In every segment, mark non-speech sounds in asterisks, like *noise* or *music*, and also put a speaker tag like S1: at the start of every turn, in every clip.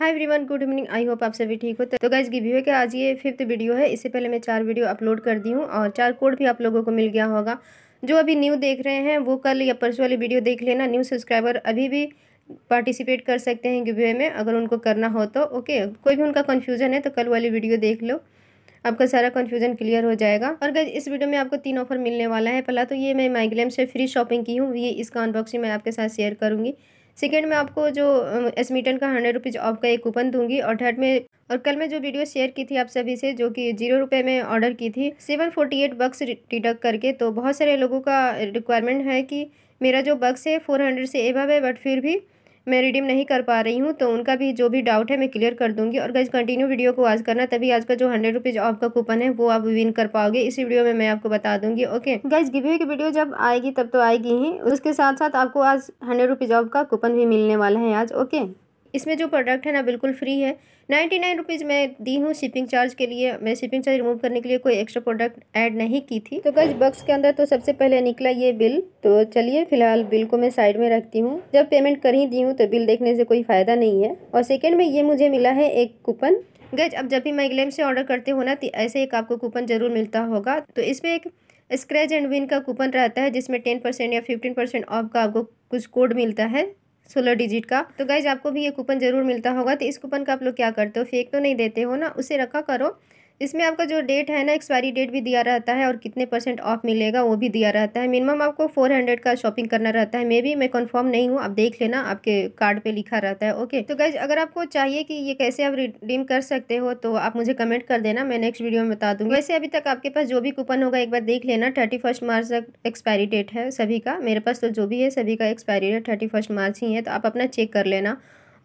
S1: hi everyone good evening I hope आप सभी ठीक हो तो गाइज गिव्यू है कि आज ये फिफ्थ वीडियो है इससे पहले मैं चार वीडियो अपलोड कर दी हूँ और चार कोड भी आप लोगों को मिल गया होगा जो अभी न्यू देख रहे हैं वो कल या परसों वाली वीडियो देख लेना न्यू सब्सक्राइबर अभी भी पार्टिसिपेट कर सकते हैं गिव्यू में अगर उनको करना हो तो ओके कोई भी उनका कन्फ्यूज़न है तो कल वाली वीडियो देख लो आपका सारा कन्फ्यूजन क्लियर हो जाएगा और गज इस वीडियो में आपको तीन ऑफर मिलने वाला है पहला तो ये मैं माइग्लेम से फ्री शॉपिंग की हूँ ये इसका अनबॉक्सिंग मैं आपके साथ शेयर करूँगी सेकेंड में आपको जो एसमीटन का हंड्रेड रुपीज़ ऑफ का एक कूपन दूंगी और थर्ड में और कल मैं जो वीडियो शेयर की थी आप सभी से जो कि जीरो रुपये में ऑर्डर की थी seven forty eight bucks deduct करके तो बहुत सारे लोगों का रिक्वायरमेंट है कि मेरा जो बक्स है फोर हंड्रेड से एबव है बट फिर भी मैं रिडीम नहीं कर पा रही हूँ तो उनका भी जो भी डाउट है मैं क्लियर कर दूँगी और गाइज कंटिन्यू वीडियो को वॉच करना तभी आज का जो हंड्रेड रुपीज़ ऑफ का कूपन है वो आप विन कर पाओगे इसी वीडियो में मैं आपको बता दूँगी ओके गाइज गिवे की वीडियो जब आएगी तब तो आएगी ही उसके साथ साथ आपको आज हंड्रेड रुपीज़ ऑफ का कूपन भी मिलने वाला है आज ओके इसमें जो प्रोडक्ट है ना बिल्कुल फ्री है नाइन्टी नाइन रुपीज़ मैं दी हूँ शिपिंग चार्ज के लिए मैं शिपिंग चार्ज रिमूव करने के लिए कोई एक्स्ट्रा प्रोडक्ट ऐड नहीं की थी तो गज बक्स के अंदर तो सबसे पहले निकला ये बिल तो चलिए फिलहाल बिल को मैं साइड में रखती हूँ जब पेमेंट कर ही दी हूँ तो बिल देखने से कोई फ़ायदा नहीं है और सेकेंड में ये मुझे मिला है एक कूपन गज अब जब भी मैं ग्लेम से ऑर्डर करते हो ना तो ऐसे एक आपको कूपन ज़रूर मिलता होगा तो इसमें एक स्क्रैच एंड विन का कूपन रहता है जिसमें टेन परसेंट या फिफ्टीन परसेंट ऑफ का आपको कुछ कोड मिलता है सोलह डिजिट का तो गाइज आपको भी ये कूपन जरूर मिलता होगा तो इस कूपन का आप लोग क्या करते हो फेक तो नहीं देते हो ना उसे रखा करो इसमें आपका जो डेट है ना एक्सपायरी डेट भी दिया रहता है और कितने परसेंट ऑफ मिलेगा वो भी दिया रहता है मिनिमम आपको फोर हंड्रेड का शॉपिंग करना रहता है मे बी मैं कन्फर्म नहीं हूँ आप देख लेना आपके कार्ड पे लिखा रहता है ओके तो गैज अगर आपको चाहिए कि ये कैसे आप रिडीम कर सकते हो तो आप मुझे कमेंट कर देना मैं नेक्स्ट वीडियो में बता दूंगी वैसे अभी तक आपके पास जो भी कूपन होगा एक बार देख लेना थर्टी मार्च तक एक्सपायरी डेट है सभी का मेरे पास तो जो भी है सभी का एक्सपायरी डेट थर्टी मार्च ही है तो आप अपना चेक कर लेना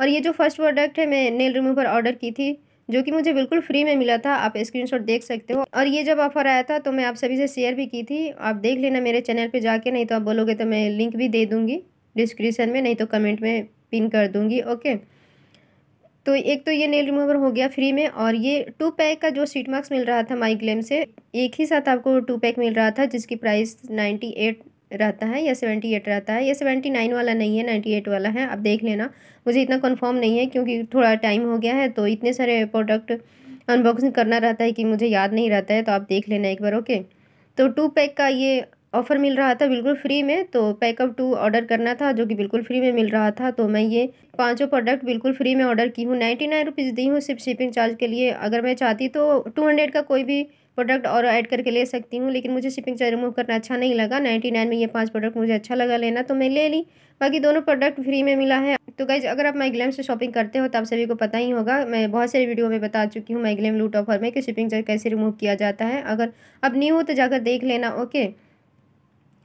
S1: और ये जो फर्स्ट प्रोडक्ट है मैं नेल रिमूवर ऑर्डर की थी जो कि मुझे बिल्कुल फ्री में मिला था आप स्क्रीनशॉट देख सकते हो और ये जब ऑफर आया था तो मैं आप सभी से शेयर भी की थी आप देख लेना मेरे चैनल पर जाके नहीं तो आप बोलोगे तो मैं लिंक भी दे दूँगी डिस्क्रिप्सन में नहीं तो कमेंट में पिन कर दूँगी ओके तो एक तो ये नेल रिमूवर हो गया फ्री में और ये टू पैक का जो सीट मार्क्स मिल रहा था माइग्लेम से एक ही साथ आपको टू पैक मिल रहा था जिसकी प्राइस नाइन्टी एट रहता है या सेवेंटी एट रहता है या सेवेंटी नाइन वाला नहीं है नाइन्टी एट वाला है आप देख लेना मुझे इतना कन्फर्म नहीं है क्योंकि थोड़ा टाइम हो गया है तो इतने सारे प्रोडक्ट अनबॉक्सिंग करना रहता है कि मुझे याद नहीं रहता है तो आप देख लेना एक बार ओके तो टू पैक का ये ऑफ़र मिल रहा था बिल्कुल फ्री में तो पैकअप टू ऑर्डर करना था जो कि बिल्कुल फ्री में मिल रहा था तो मैं ये पांचों प्रोडक्ट बिल्कुल फ्री में ऑर्डर की हूँ नाइन्टी नाइन रुपीज़ दी हूँ सिर्फ शिपिंग चार्ज के लिए अगर मैं चाहती तो टू हंड्रेड का कोई भी प्रोडक्ट और ऐड करके ले सकती हूँ लेकिन मुझे शिपिंग चार्ज रिमूव करना अच्छा नहीं लगा नाइन्टी नाइन में ये पांच प्रोडक्ट मुझे अच्छा लगा लेना तो मैं ले ली बाकी दोनों प्रोडक्ट फ्री में मिला है तो गाइज अगर आप माइग्लेम से शॉपिंग करते हो तो आप सभी को पता ही होगा मैं बहुत सारी वीडियो में बता चुकी हूँ माइग्लेम लूट ऑफर में कि शिपिंग चार्ज कैसे रिमूव किया जाता है अगर अब न्यू हो तो जाकर देख लेना ओके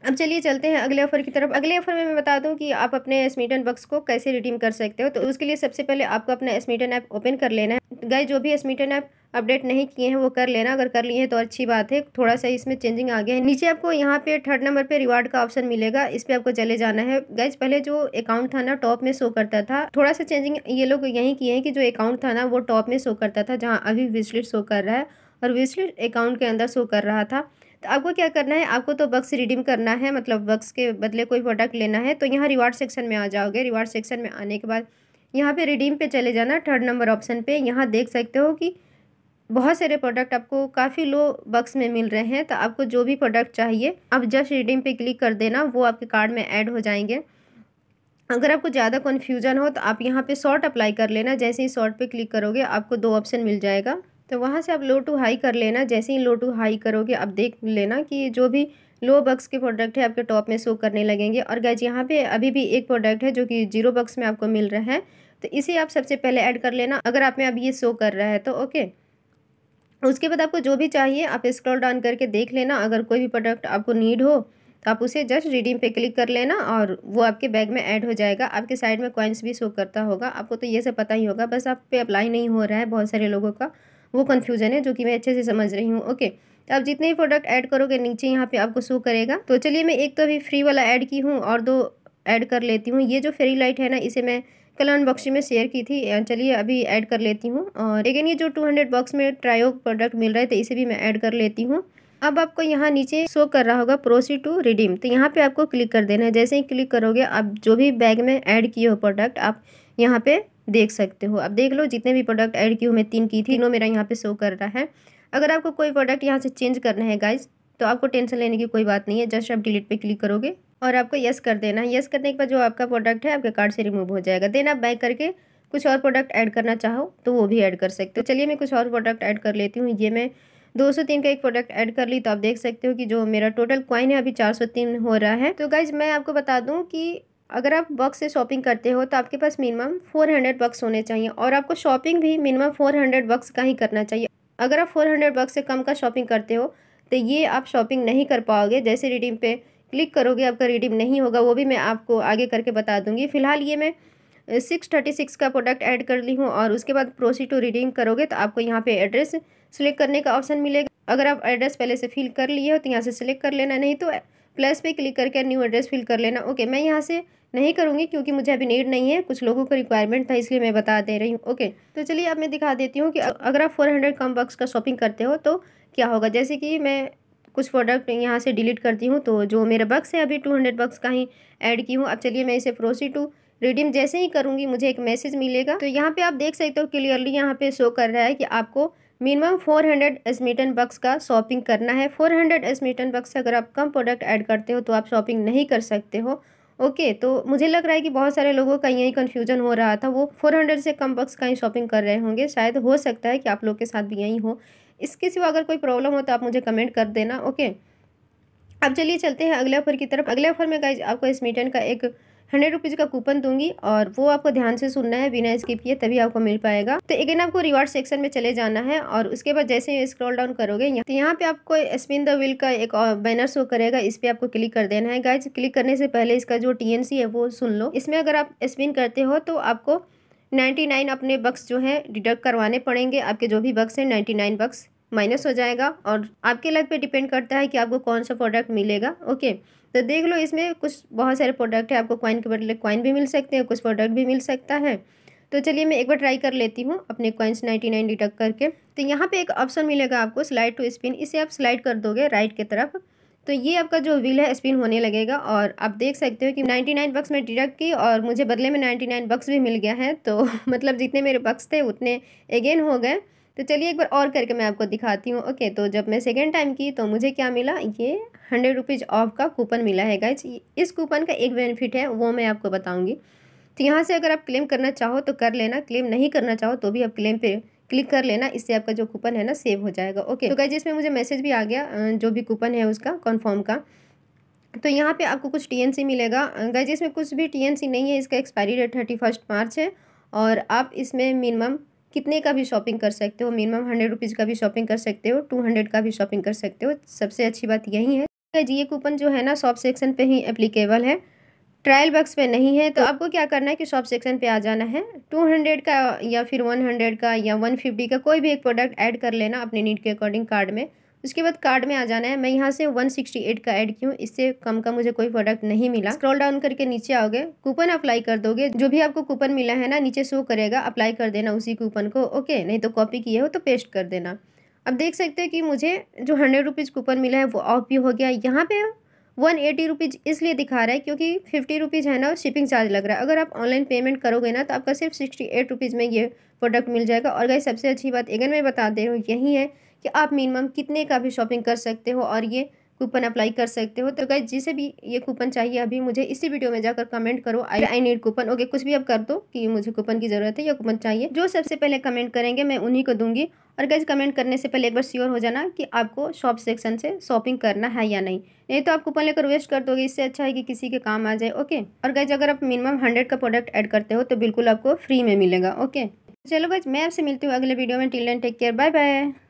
S1: अब चलिए चलते हैं अगले ऑफर की तरफ अगले ऑफर में मैं बता दूं कि आप अपने स्मीटन बक्स को कैसे रिडीम कर सकते हो तो उसके लिए सबसे पहले आपको अपना स्मीटन ऐप ओपन कर लेना है गए जो भी एसमीटन ऐप अपडेट नहीं किए हैं वो कर लेना अगर कर लिए हैं तो अच्छी बात है थोड़ा सा इसमें चेंजिंग आ गया है नीचे आपको यहाँ पे थर्ड नंबर पे रिवार्ड का ऑप्शन मिलेगा इस पर आपको चले जाना है गैज पहले जो अकाउंट था ना टॉप में शो करता था थोड़ा सा चेंजिंग ये लोग यही किए हैं कि जो अकाउंट था ना वो टॉप में शो करता था जहाँ अभी विजलिट शो कर रहा है और विजलिट अकाउंट के अंदर शो कर रहा था तो आपको क्या करना है आपको तो बक्स रिडीम करना है मतलब बक्स के बदले कोई प्रोडक्ट लेना है तो यहाँ रिवार्ड सेक्शन में आ जाओगे रिवार्ड सेक्शन में आने के बाद यहाँ पे रिडीम पे चले जाना थर्ड नंबर ऑप्शन पे यहाँ देख सकते हो कि बहुत सारे प्रोडक्ट आपको काफ़ी लो बक्स में मिल रहे हैं तो आपको जो भी प्रोडक्ट चाहिए आप जस्ट रिडीम पे क्लिक कर देना वो आपके कार्ड में ऐड हो जाएंगे अगर आपको ज़्यादा कन्फ्यूजन हो तो आप यहाँ पे शॉर्ट अप्लाई कर लेना जैसे ही शॉर्ट पे क्लिक करोगे आपको दो ऑप्शन मिल जाएगा तो वहाँ से आप लो टू हाई कर लेना जैसे ही लो टू हाई करोगे आप देख लेना कि जो भी लो बक्स के प्रोडक्ट है आपके टॉप में शो करने लगेंगे और गैज यहाँ पे अभी भी एक प्रोडक्ट है जो कि जीरो बक्स में आपको मिल रहा है तो इसे आप सबसे पहले ऐड कर लेना अगर आप में अब ये शो कर रहा है तो ओके उसके बाद आपको जो भी चाहिए आप स्क्रॉल डाउन करके देख लेना अगर कोई भी प्रोडक्ट आपको नीड हो तो आप उसे जस्ट रिडीम पे क्लिक कर लेना और वो आपके बैग में ऐड हो जाएगा आपके साइड में कॉइन्स भी शो करता होगा आपको तो ये सब पता ही होगा बस आप पे अप्लाई नहीं हो रहा है बहुत सारे लोगों का वो कन्फ्यूज़न है जो कि मैं अच्छे से समझ रही हूँ ओके तो आप जितने भी प्रोडक्ट ऐड करोगे नीचे यहाँ पे आपको शो करेगा तो चलिए मैं एक तो अभी फ्री वाला ऐड की हूँ और दो ऐड कर लेती हूँ ये जो फेरी लाइट है ना इसे मैं कल अनबॉक्सिंग में शेयर की थी चलिए अभी ऐड कर लेती हूँ और लेकिन ये जो हंड्रेड बॉक्स में ट्रायो प्रोडक्ट मिल रहे थे तो इसे भी मैं ऐड कर लेती हूँ अब आपको यहाँ नीचे शो कर रहा होगा प्रोसी टू रिडीम तो यहाँ पे आपको क्लिक कर देना है जैसे ही क्लिक करोगे आप जो भी बैग में ऐड किए हो प्रोडक्ट आप यहाँ पे देख सकते हो अब देख लो जितने भी प्रोडक्ट ऐड किए मैं तीन की थी तीनों मेरा यहाँ पे शो कर रहा है अगर आपको कोई प्रोडक्ट यहाँ से चेंज करना है गाइज तो आपको टेंशन लेने की कोई बात नहीं है जस्ट आप डिलीट पे क्लिक करोगे और आपको यस कर देना है यस करने के बाद जो आपका प्रोडक्ट है आपके कार्ड से रिमूव हो जाएगा देन आप बैक करके कुछ और प्रोडक्ट ऐड करना चाहो तो वो भी ऐड कर सकते हो चलिए मैं कुछ और प्रोडक्ट ऐड कर लेती हूँ ये मैं 203 का एक प्रोडक्ट ऐड कर ली तो आप देख सकते हो कि जो मेरा टोटल क्वाइन है अभी 403 हो रहा है तो गाइज मैं आपको बता दूं कि अगर आप बक्स से शॉपिंग करते हो तो आपके पास मिनिमम फोर हंड्रेड बक्स होने चाहिए और आपको शॉपिंग भी मिनिमम फोर हंड्रेड बक्स का ही करना चाहिए अगर आप फोर हंड्रेड बक्स से कम का शॉपिंग करते हो तो ये आप शॉपिंग नहीं कर पाओगे जैसे रिडीम पे क्लिक करोगे आपका रिडीम नहीं होगा वो भी मैं आपको आगे करके बता दूंगी फिलहाल ये मैं सिक्स थर्टी सिक्स का प्रोडक्ट ऐड कर ली हूँ और उसके बाद प्रोसीड टू रिडीम करोगे तो आपको यहाँ पे एड्रेस सेलेक्ट करने का ऑप्शन मिलेगा अगर आप एड्रेस पहले से फिल कर लिए हो तो यहाँ से सिलेक्ट कर लेना नहीं तो प्लस पे क्लिक करके न्यू एड्रेस फिल कर लेना ओके मैं यहाँ से नहीं करूँगी क्योंकि मुझे अभी नीड नहीं है कुछ लोगों का रिक्वायरमेंट था इसलिए मैं बता दे रही हूँ ओके तो चलिए अब मैं दिखा देती हूँ कि अगर आप फोर हंड्रेड कम बक्स का शॉपिंग करते हो तो क्या होगा जैसे कि मैं कुछ प्रोडक्ट यहाँ से डिलीट करती हूँ तो जो मेरा बक्स है अभी टू हंड्रेड बक्स का ही ऐड की हूँ अब चलिए मैं इसे प्रोसी टू रिडीम जैसे ही करूँगी मुझे एक मैसेज मिलेगा तो यहाँ पे आप देख सकते हो क्लियरली यहाँ पर शो कर रहा है कि आपको मिनिमम फोर हंड्रेड एसमीटन बक्स का शॉपिंग करना है फोर हंड्रेड एसमीटन बक्स अगर आप कम प्रोडक्ट ऐड करते हो तो आप शॉपिंग नहीं कर सकते हो ओके तो मुझे लग रहा है कि बहुत सारे लोगों का यही कन्फ्यूजन हो रहा था वो फोर हंड्रेड से कम बक्स का ही शॉपिंग कर रहे होंगे शायद हो सकता है कि आप लोग के साथ भी यही हो इसके सिवा अगर कोई प्रॉब्लम हो तो आप मुझे कमेंट कर देना ओके अब चलिए चलते हैं अगले ऑफर की तरफ अगले ऑफर में गाइज आपको इस मीटन का एक हंड्रेड रुपीज़ का कूपन दूंगी और वो आपको ध्यान से सुनना है बिना स्किप किए तभी आपको मिल पाएगा तो अगेन आपको रिवार्ड सेक्शन में चले जाना है और उसके बाद जैसे स्क्रॉल डाउन करोगे तो यहाँ पे आपको स्पिन द व्हील का एक बैनर शो करेगा इस पर आपको क्लिक कर देना है गाइज क्लिक करने से पहले इसका जो टी है वो सुन लो इसमें अगर आप स्पिन करते हो तो आपको नाइन अपने बक्स जो है डिडक्ट करवाने पड़ेंगे आपके जो भी बक्स हैं नाइन बक्स माइनस हो जाएगा और आपके लग पे डिपेंड करता है कि आपको कौन सा प्रोडक्ट मिलेगा ओके तो देख लो इसमें कुछ बहुत सारे प्रोडक्ट है आपको कॉइन के बदले कॉइन भी मिल सकते हैं कुछ प्रोडक्ट भी मिल सकता है तो चलिए मैं एक बार ट्राई कर लेती हूँ अपने कॉइन्स नाइन्टी नाइन डिटक करके तो यहाँ पे एक ऑप्शन मिलेगा आपको स्लाइड टू स्पिन इसे आप स्लाइड कर दोगे राइट की तरफ तो ये आपका जो व्हील है स्पिन होने लगेगा और आप देख सकते हो कि नाइन्टी नाइन बक्स में डिडक्ट की और मुझे बदले में नाइन्टी नाइन बक्स भी मिल गया है तो *laughs* मतलब जितने मेरे बक्स थे उतने अगेन हो गए तो चलिए एक बार और करके मैं आपको दिखाती हूँ ओके तो जब मैं सेकेंड टाइम की तो मुझे क्या मिला ये हंड्रेड रुपीज़ ऑफ का कूपन मिला है गाइज इस कूपन का एक बेनिफिट है वो मैं आपको बताऊँगी तो यहाँ से अगर आप क्लेम करना चाहो तो कर लेना क्लेम नहीं करना चाहो तो भी आप क्लेम पे क्लिक कर लेना इससे आपका जो कूपन है ना सेव हो जाएगा ओके तो गाइज इसमें मुझे मैसेज भी आ गया जो भी कूपन है उसका कन्फर्म का तो यहाँ पे आपको कुछ टीएनसी मिलेगा गाइज इसमें कुछ भी टीएनसी नहीं है इसका expiry date thirty first March है और आप इसमें मिनिमम कितने का भी शॉपिंग कर सकते हो मिनिमम हंड्रेड रुपीज़ का भी शॉपिंग कर सकते हो टू हंड्रेड का भी शॉपिंग कर सकते हो सबसे अच्छी बात यही है जी ये कूपन जो है ना शॉप सेक्शन पे ही एप्लीकेबल है ट्रायल बक्स पे नहीं है तो आपको क्या करना है कि शॉप सेक्शन पे आ जाना है टू हंड्रेड का या फिर वन हंड्रेड का या वन फिफ्टी का कोई भी एक प्रोडक्ट ऐड कर लेना अपने नीड के अकॉर्डिंग कार्ड में उसके बाद कार्ड में आ जाना है मैं यहाँ से वन सिक्सटी एट का ऐड की इससे कम का मुझे कोई प्रोडक्ट नहीं मिला स्क्रॉल डाउन करके नीचे आओगे कूपन अप्लाई कर दोगे जो भी आपको कूपन मिला है ना नीचे शो करेगा अप्लाई कर देना उसी कूपन को ओके नहीं तो कॉपी किए हो तो पेस्ट कर देना अब देख सकते हैं कि मुझे जो हंड्रेड रुपीज़ कूपन मिला है वो ऑफ भी हो गया यहाँ पे वन एटी रुपीज़ इसलिए दिखा रहा है क्योंकि फिफ्टी रुपीज़ है ना शिपिंग चार्ज लग रहा है अगर आप ऑनलाइन पेमेंट करोगे ना तो आपका सिर्फ सिक्सटी एट रुपीज़ में ये प्रोडक्ट मिल जाएगा और गई सबसे अच्छी बात अगर मैं बता दे रहा यही है कि आप मिनिमम कितने का भी शॉपिंग कर सकते हो और ये कूपन अप्लाई कर सकते हो तो गई जिसे भी ये कूपन चाहिए अभी मुझे इसी वीडियो में जाकर कमेंट करो I I need coupon okay कुछ भी आप कर दो कि मुझे कूपन की ज़रूरत है या कूपन चाहिए जो सबसे पहले कमेंट करेंगे मैं उन्हीं को दूंगी और गैस कमेंट करने से पहले एक बार श्योर हो जाना कि आपको शॉप सेक्शन से शॉपिंग करना है या नहीं नहीं तो आप कूपन लेकर वेस्ट कर दोगे इससे अच्छा है कि किसी के काम आ जाए ओके और गैज अगर आप मिनिमम हंड्रेड का प्रोडक्ट ऐड करते हो तो बिल्कुल आपको फ्री में मिलेगा ओके चलो गैज मैं आपसे मिलती हूँ अगले वीडियो में till end take care bye bye